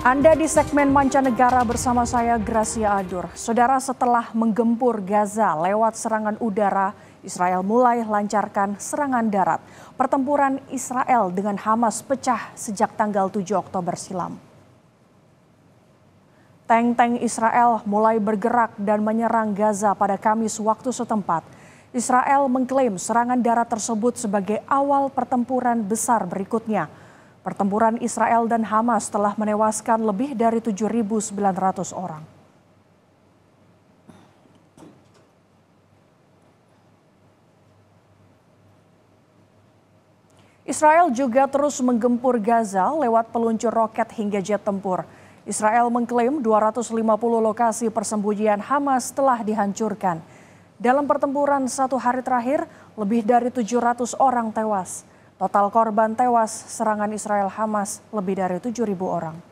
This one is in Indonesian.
Anda di segmen mancanegara bersama saya Gracia Adur. Saudara setelah menggempur Gaza lewat serangan udara, Israel mulai lancarkan serangan darat. Pertempuran Israel dengan Hamas pecah sejak tanggal 7 Oktober silam. Tank-tank Israel mulai bergerak dan menyerang Gaza pada Kamis waktu setempat. Israel mengklaim serangan darat tersebut sebagai awal pertempuran besar berikutnya. Pertempuran Israel dan Hamas telah menewaskan lebih dari 7.900 orang. Israel juga terus menggempur Gaza lewat peluncur roket hingga jet tempur. Israel mengklaim 250 lokasi persembunyian Hamas telah dihancurkan. Dalam pertempuran satu hari terakhir, lebih dari 700 orang tewas. Total korban tewas serangan Israel Hamas lebih dari 7.000 orang.